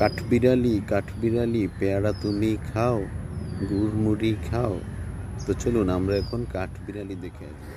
কাঠবিড়ালি কাঠবিড়ালি পেয়ারা তুমি খাও গুড় মুড়ি খাও তো চলুন আমরা এখন কাঠবিড়ালি দেখে আসবো